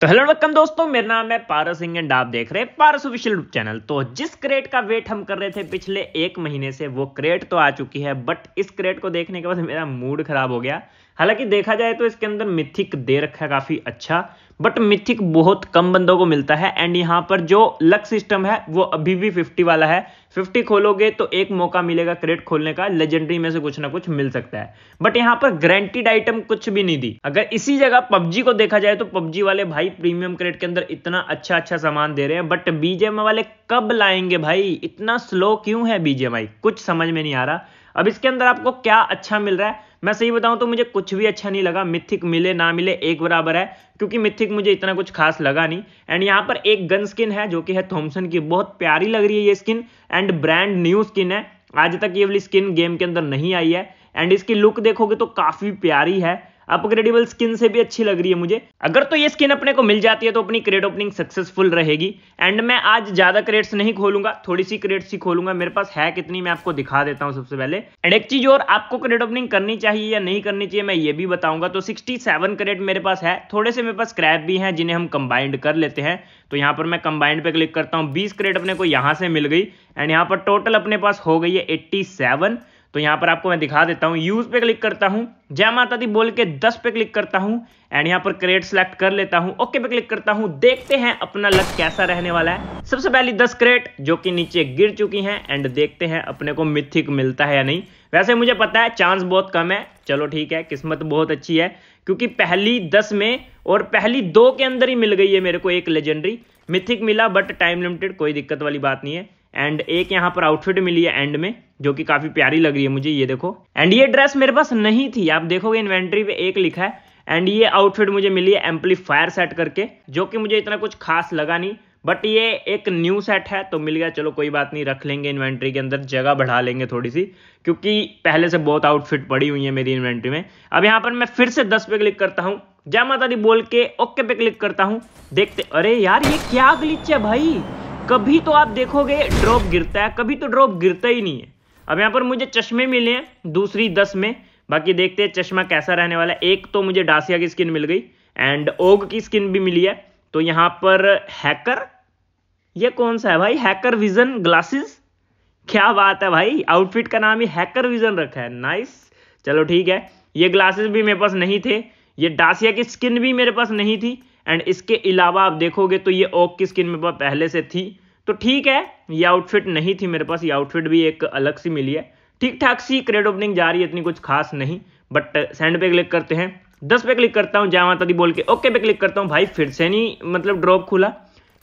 तो hello welcome दोस्तों मेरा नाम है पारस सिंह एंड आप देख रहे हैं पारस ऑफिशियल चैनल तो जिस क्रेट का वेट हम कर रहे थे पिछले एक महीने से वो क्रेट तो आ चुकी है बट इस क्रेट को देखने के बाद मेरा मूड खराब हो गया हालांकि देखा जाए तो इसके अंदर मिथिक दे रखा है काफ़ी अच्छा बट मिथिक बहुत कम बंदों को मिलता है एंड यहाँ पर जो लक सिस्टम है वो अभी भी फिफ्टी वाला है फिफ्टी खोलोगे तो एक मौका मिलेगा क्रेट खोलने का लेजेंडरी में से कुछ ना कुछ मिल सकता है बट यहाँ पर ग्रांटेड आइटम कुछ भी नहीं दी अगर इसी जगह पबजी को देखा जाए तो पबजी वाले भाई प्रीमियम क्रेट के अंदर इतना अच्छा अच्छा सामान दे रहे हैं बट बीजेएम वाले कब लाएंगे भाई इतना स्लो क्यों है बीजेएमआई कुछ समझ में नहीं आ रहा अब इसके अंदर आपको क्या अच्छा मिल रहा है मैं सही बताऊं तो मुझे कुछ भी अच्छा नहीं लगा मिथिक मिले ना मिले एक बराबर है क्योंकि मिथिक मुझे इतना कुछ खास लगा नहीं एंड यहाँ पर एक गन स्किन है जो कि है थॉम्सन की बहुत प्यारी लग रही है ये skin and brand new skin है आज तक ये वाली स्किन गेम के अंदर नहीं आई है एंड इसकी लुक देखोगे तो काफ़ी प्यारी है अपग्रेडेबल स्किन से भी अच्छी लग रही है मुझे अगर तो ये स्किन अपने को मिल जाती है तो अपनी क्रेड ओपनिंग सक्सेसफुल रहेगी एंड मैं आज ज्यादा क्रेड्स नहीं खोलूंगा थोड़ी सी क्रेड्स ही खोलूंगा मेरे पास है कितनी मैं आपको दिखा देता हूँ सबसे पहले एंड एक चीज और आपको क्रेड ओपनिंग करनी चाहिए या नहीं करनी चाहिए मैं ये भी बताऊंगा तो सिक्सटी सेवन मेरे पास है थोड़े से मेरे पास क्रैप भी हैं जिन्हें हम कंबाइंड कर लेते हैं तो यहाँ पर मैं कंबाइंड पे क्लिक करता हूँ बीस क्रेड अपने को यहाँ से मिल गई एंड यहाँ पर टोटल अपने पास हो गई है एट्टी सेवन तो यहाँ पर आपको मैं दिखा देता हूँ यूज़ पे क्लिक करता हूँ जय माता दी बोल के दस पे क्लिक करता हूँ एंड यहाँ पर क्रेट सेलेक्ट कर लेता हूँ ओके पे क्लिक करता हूँ देखते हैं अपना लक कैसा रहने वाला है सबसे पहली दस क्रेट जो कि नीचे गिर चुकी हैं एंड देखते हैं अपने को मिथिक मिलता है या नहीं वैसे मुझे पता है चांस बहुत कम है चलो ठीक है किस्मत बहुत अच्छी है क्योंकि पहली दस में और पहली दो के अंदर ही मिल गई है मेरे को एक लेजेंडरी मिथिक मिला बट टाइम लिमिटेड कोई दिक्कत वाली बात नहीं है एंड एक यहाँ पर आउटफिट मिली है एंड में जो कि काफ़ी प्यारी लग रही है मुझे ये देखो एंड ये ड्रेस मेरे पास नहीं थी आप देखोगे इन्वेंट्री पे एक लिखा है एंड ये आउटफिट मुझे मिली है एम्पलीफायर सेट करके जो कि मुझे इतना कुछ खास लगा नहीं बट ये एक न्यू सेट है तो मिल गया चलो कोई बात नहीं रख लेंगे इन्वेंट्री के अंदर जगह बढ़ा लेंगे थोड़ी सी क्योंकि पहले से बहुत आउटफिट पड़ी हुई है मेरी इन्वेंट्री में अब यहाँ पर मैं फिर से दस पे क्लिक करता हूँ जय माता दी बोल के ओके पे क्लिक करता हूँ देखते अरे यार ये क्या ग्लिच है भाई कभी तो आप देखोगे ड्रॉप गिरता है कभी तो ड्रॉप गिरता ही नहीं है अब यहाँ पर मुझे चश्मे मिले हैं दूसरी दस में बाकी देखते हैं चश्मा कैसा रहने वाला है एक तो मुझे डासिया की स्किन मिल गई एंड ओग की स्किन भी मिली है तो यहाँ पर हैकर ये कौन सा है भाई हैकर विजन ग्लासेस क्या बात है भाई आउटफिट का नाम ही हैकर विजन रखा है नाइस चलो ठीक है ये ग्लासेस भी मेरे पास नहीं थे ये डासिया की स्किन भी मेरे पास नहीं थी एंड इसके अलावा आप देखोगे तो ये ओक की स्किन मेरे पास पहले से थी तो ठीक है ये आउटफिट नहीं थी मेरे पास ये आउटफिट भी एक अलग सी मिली है ठीक ठाक सी क्रेड ओपनिंग जा रही है इतनी कुछ खास नहीं बट सेंड पे क्लिक करते हैं दस पे क्लिक करता हूँ जय माता दी बोल के ओके पे क्लिक करता हूँ भाई फिर से नहीं मतलब ड्रॉप खुला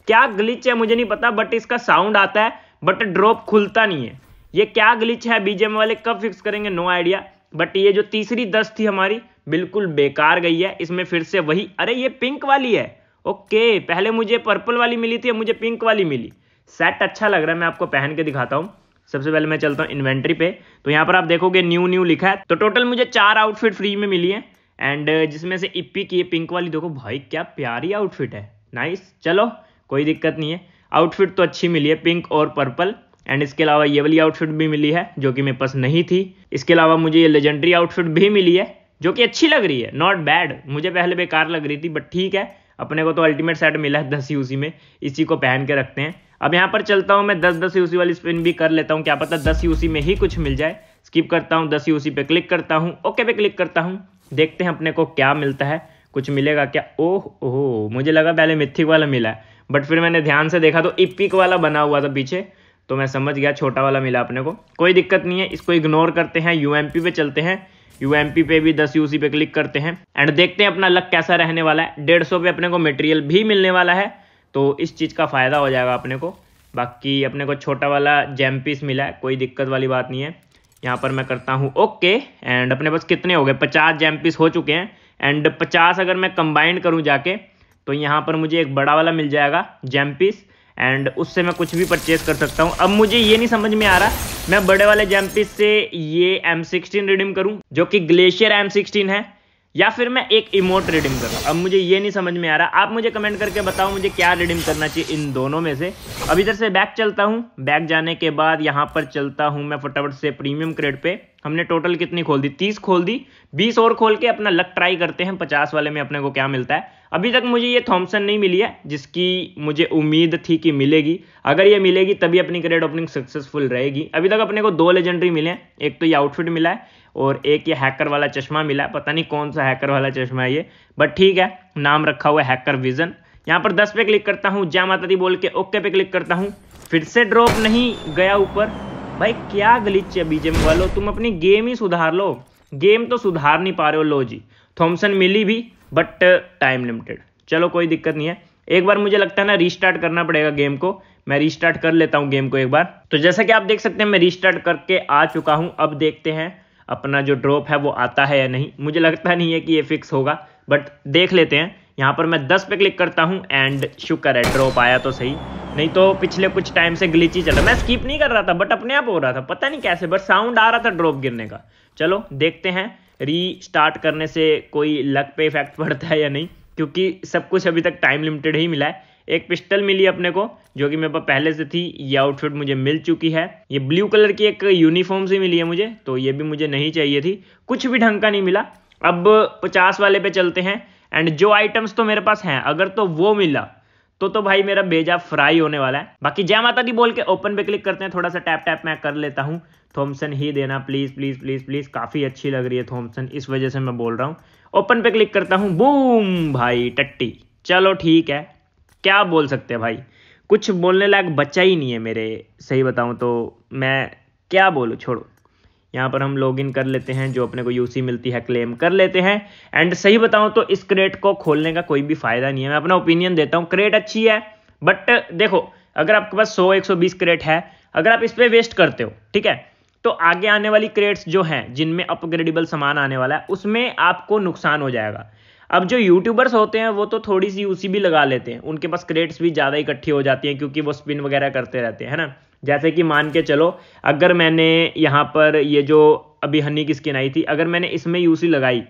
क्या ग्लिच है मुझे नहीं पता बट इसका साउंड आता है बट ड्रॉप खुलता नहीं है ये क्या ग्लिच है बीजेम वाले कब फिक्स करेंगे नो आइडिया बट ये जो तीसरी दस थी हमारी बिल्कुल बेकार गई है इसमें फिर से वही अरे ये पिंक वाली है ओके पहले मुझे पर्पल वाली मिली थी मुझे पिंक वाली मिली सेट अच्छा लग रहा है मैं आपको पहन के दिखाता हूँ सबसे पहले मैं चलता हूँ इन्वेंट्री पे तो यहाँ पर आप देखोगे न्यू न्यू लिखा है तो टोटल मुझे चार आउटफिट फ्री में मिली है एंड uh, जिसमें से इप्पी की पिंक वाली देखो भाई क्या प्यारी आउटफिट है नाइस चलो कोई दिक्कत नहीं है आउटफिट तो अच्छी मिली है पिंक और पर्पल एंड इसके अलावा ये वाली आउटफिट भी मिली है जो कि मेरे पास नहीं थी इसके अलावा मुझे ये लेजेंडरी आउटफिट भी मिली है जो कि अच्छी लग रही है नॉट बैड मुझे पहले बेकार लग रही थी बट ठीक है अपने को तो अल्टीमेट सेट मिला है दस यूसी में इसी को पहन के रखते हैं अब यहाँ पर चलता हूँ मैं दस दस यूसी वाली स्पिन भी कर लेता हूँ क्या पता दस यूसी में ही कुछ मिल जाए स्किप करता हूँ दस यूसी पे क्लिक करता हूँ ओके पे क्लिक करता हूँ देखते हैं अपने को क्या मिलता है कुछ मिलेगा क्या ओह ओह मुझे लगा पहले मिथिक वाला मिला है बट फिर मैंने ध्यान से देखा तो इपिक वाला बना हुआ था पीछे तो मैं समझ गया छोटा वाला मिला अपने को कोई दिक्कत नहीं है इसको इग्नोर करते हैं यू पे चलते हैं यू पे भी दस यूसी पे क्लिक करते हैं एंड देखते हैं अपना लक कैसा रहने वाला है डेढ़ पे अपने को मेटेरियल भी मिलने वाला है तो इस चीज़ का फ़ायदा हो जाएगा अपने को बाकी अपने को छोटा वाला जैम पीस मिला है कोई दिक्कत वाली बात नहीं है यहाँ पर मैं करता हूँ ओके एंड अपने पास कितने हो गए पचास जैम पीस हो चुके हैं एंड पचास अगर मैं कंबाइंड करूँ जाके तो यहाँ पर मुझे एक बड़ा वाला मिल जाएगा जैम पीस एंड उससे मैं कुछ भी परचेज कर सकता हूँ अब मुझे ये नहीं समझ में आ रहा मैं बड़े वाले जैम पीस से ये एम सिक्सटीन रिडीम करूँ जो कि ग्लेशियर एम सिक्सटीन है या फिर मैं एक इमोट रिडीम करूँ अब मुझे ये नहीं समझ में आ रहा आप मुझे कमेंट करके बताओ मुझे क्या रिडीम करना चाहिए इन दोनों में से अब इधर से बैक चलता हूँ बैक जाने के बाद यहाँ पर चलता हूँ मैं फटाफट से प्रीमियम क्रेड पे हमने टोटल कितनी खोल दी तीस खोल दी बीस और खोल के अपना लक ट्राई करते हैं पचास वाले में अपने को क्या मिलता है अभी तक मुझे ये थॉम्सन नहीं मिली है जिसकी मुझे उम्मीद थी कि मिलेगी अगर ये मिलेगी तभी अपनी क्रेड ओपनिंग सक्सेसफुल रहेगी अभी तक अपने को दो लेजेंडरी मिले हैं एक तो ये आउटफिट मिला है और एक ये हैकर वाला चश्मा मिला है पता नहीं कौन सा हैकर वाला चश्मा है ये बट ठीक है नाम रखा हुआ हैकर विजन यहाँ पर दस पे क्लिक करता हूँ जय माता दी बोल के ओके पे क्लिक करता हूँ फिर से ड्रॉप नहीं गया ऊपर भाई क्या गलीच है बीजेपी वालों तुम अपनी गेम ही सुधार लो गेम तो सुधार नहीं पा रहे हो लो जी थॉमसन मिली भी बट टाइम लिमिटेड चलो कोई दिक्कत नहीं है एक बार मुझे लगता है ना रीस्टार्ट करना पड़ेगा गेम को मैं रीस्टार्ट कर लेता हूँ गेम को एक बार तो जैसा कि आप देख सकते हैं मैं रीस्टार्ट करके आ चुका हूँ अब देखते हैं अपना जो ड्रॉप है वो आता है या नहीं मुझे लगता नहीं है कि ये फिक्स होगा बट देख लेते हैं यहाँ पर मैं 10 पे क्लिक करता हूँ एंड शुक्र है ड्रॉप आया तो सही नहीं तो पिछले कुछ टाइम से ग्लिच ही चल रहा मैं स्कीप नहीं कर रहा था बट अपने आप हो रहा था पता नहीं कैसे बट साउंड आ रहा था ड्रॉप गिरने का चलो देखते हैं री स्टार्ट करने से कोई लक पे इफेक्ट पड़ता है या नहीं क्योंकि सब कुछ अभी तक टाइम लिमिटेड ही मिला है एक पिस्टल मिली अपने को जो कि मेरे पास पहले से थी ये आउटफिट मुझे मिल चुकी है ये ब्लू कलर की एक यूनिफॉर्म सी मिली है मुझे तो ये भी मुझे नहीं चाहिए थी कुछ भी ढंग का नहीं मिला अब पचास वाले पे चलते हैं एंड जो आइटम्स तो मेरे पास हैं अगर तो वो मिला तो तो भाई मेरा बेजा फ्राई होने वाला है बाकी जय माता दी बोल के ओपन पे क्लिक करते हैं थोड़ा सा टैप टैप मैं कर लेता हूँ थॉमसन ही देना प्लीज प्लीज प्लीज प्लीज काफी अच्छी लग रही है थॉमसन इस वजह से मैं बोल रहा हूँ ओपन पे क्लिक करता हूँ बूम भाई टट्टी चलो ठीक है क्या बोल सकते हैं भाई कुछ बोलने लायक बच्चा ही नहीं है मेरे सही बताऊं तो मैं क्या बोलूँ छोड़ो यहाँ पर हम लॉगिन कर लेते हैं जो अपने को यूसी मिलती है क्लेम कर लेते हैं एंड सही बताऊँ तो इस क्रेट को खोलने का कोई भी फायदा नहीं है मैं अपना ओपिनियन देता हूँ क्रेट अच्छी है बट देखो अगर आपके पास 100 120 क्रेट है अगर आप इस पर वेस्ट करते हो ठीक है तो आगे आने वाली क्रेट्स जो हैं जिनमें अपग्रेडेबल सामान आने वाला है उसमें आपको नुकसान हो जाएगा अब जो यूट्यूबर्स होते हैं वो तो थोड़ी सी यूसी भी लगा लेते हैं उनके पास क्रेट्स भी ज़्यादा इकट्ठी हो जाती हैं क्योंकि वो स्पिन वगैरह करते रहते हैं ना जैसे कि मान के चलो अगर मैंने यहाँ पर ये जो अभी हनी की स्किन आई थी अगर मैंने इसमें यूसी लगाई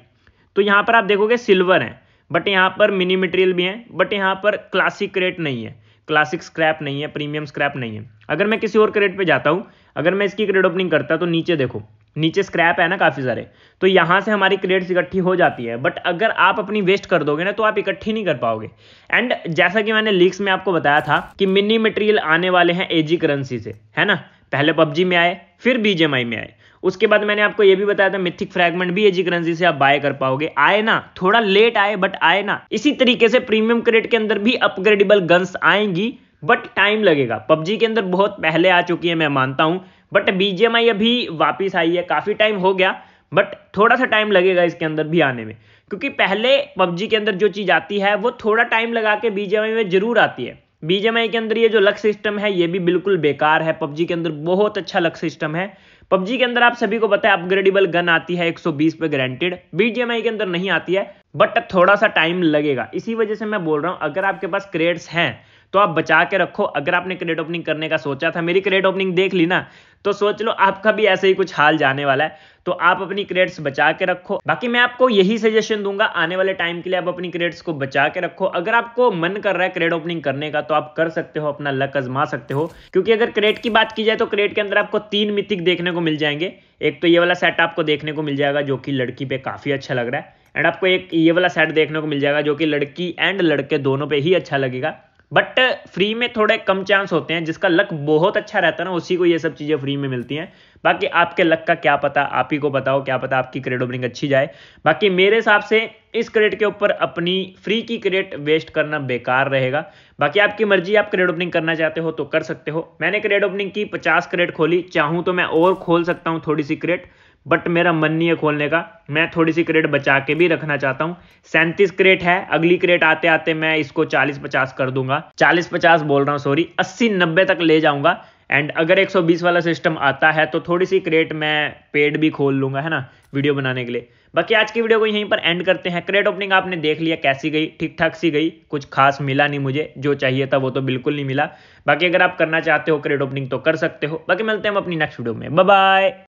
तो यहाँ पर आप देखोगे सिल्वर हैं बट यहाँ पर मिनी मटेरियल भी हैं बट यहाँ पर क्लासिक क्रेट नहीं है क्लासिक स्क्रैप नहीं है प्रीमियम स्क्रैप नहीं है अगर मैं किसी और क्रेट पे जाता हूँ अगर मैं इसकी क्रेड ओपनिंग करता तो नीचे देखो नीचे स्क्रैप है ना काफ़ी सारे तो यहाँ से हमारी क्रेड्स इकट्ठी हो जाती है बट अगर आप अपनी वेस्ट कर दोगे ना तो आप इकट्ठी नहीं कर पाओगे एंड जैसा कि मैंने लीक्स में आपको बताया था कि मिनी मटेरियल आने वाले हैं एजी करेंसी से है ना पहले पबजी में आए फिर बीजेमआई में आए उसके बाद मैंने आपको यह भी बताया था मिथिक फ्रैगमेंट भी एजी करेंसी से आप बाय कर पाओगे आए ना थोड़ा लेट आए बट आए ना इसी तरीके से प्रीमियम क्रेड के अंदर भी अपग्रेडेबल गन्स आएंगी बट टाइम लगेगा पबजी के अंदर बहुत पहले आ चुकी है मैं मानता हूं बट बीजेएमआई अभी वापस आई है काफ़ी टाइम हो गया बट थोड़ा सा टाइम लगेगा इसके अंदर भी आने में क्योंकि पहले पबजी के अंदर जो चीज़ आती है वो थोड़ा टाइम लगा के बीजेएमआई में जरूर आती है बीजेएमआई के अंदर ये जो लक सिस्टम है ये भी बिल्कुल बेकार है पबजी के अंदर बहुत अच्छा लक सिस्टम है पबजी के अंदर आप सभी को पता है अपग्रेडेबल गन आती है 120 पे ग्रांटेड बीजेएमआई के अंदर नहीं आती है बट थोड़ा सा टाइम लगेगा इसी वजह से मैं बोल रहा हूं अगर आपके पास क्रेड्स हैं तो आप बचा के रखो अगर आपने क्रेडिट ओपनिंग करने का सोचा था मेरी क्रेडिट ओपनिंग देख ली ना तो सोच लो आपका भी ऐसे ही कुछ हाल जाने वाला है तो आप अपनी क्रेड्स बचा के रखो बाकी मैं आपको यही सजेशन दूंगा आने वाले टाइम के लिए आप अपनी क्रेड्स को बचा के रखो अगर आपको मन कर रहा है क्रेड ओपनिंग करने का तो आप कर सकते हो अपना लक आजमा सकते हो क्योंकि अगर क्रेड की बात की जाए तो क्रेड के अंदर आपको तीन मिथिक देखने को मिल जाएंगे एक तो ये वाला सेट आपको देखने को मिल जाएगा जो कि लड़की पे काफी अच्छा लग रहा है एंड आपको एक ये वाला सेट देखने को मिल जाएगा जो कि लड़की एंड लड़के दोनों पे ही अच्छा लगेगा बट फ्री uh, में थोड़े कम चांस होते हैं जिसका लक बहुत अच्छा रहता है ना उसी को ये सब चीज़ें फ्री में मिलती हैं बाकी आपके लक का क्या पता आप ही को बताओ क्या पता आपकी क्रेड ओपनिंग अच्छी जाए बाकी मेरे हिसाब से इस क्रेड के ऊपर अपनी फ्री की क्रेड वेस्ट करना बेकार रहेगा बाकी आपकी मर्जी आप क्रेड ओपनिंग करना चाहते हो तो कर सकते हो मैंने क्रेड ओपनिंग की पचास क्रेड खोली चाहूँ तो मैं और खोल सकता हूँ थोड़ी सी क्रेड बट मेरा मन नहीं है खोलने का मैं थोड़ी सी क्रेट बचा के भी रखना चाहता हूँ सैंतीस क्रेट है अगली क्रेट आते आते मैं इसको चालीस पचास कर दूंगा चालीस पचास बोल रहा हूँ सॉरी अस्सी नब्बे तक ले जाऊंगा एंड अगर 120 वाला सिस्टम आता है तो थोड़ी सी क्रेट मैं पेड भी खोल लूंगा है ना वीडियो बनाने के लिए बाकी आज की वीडियो को यहीं पर एंड करते हैं क्रेट ओपनिंग आपने देख लिया कैसी गई ठीक ठाक सी गई कुछ खास मिला नहीं मुझे जो चाहिए था वो तो बिल्कुल नहीं मिला बाकी अगर आप करना चाहते हो क्रेट ओपनिंग तो कर सकते हो बाकी मिलते हैं हम अपनी नेक्स्ट वीडियो में बाय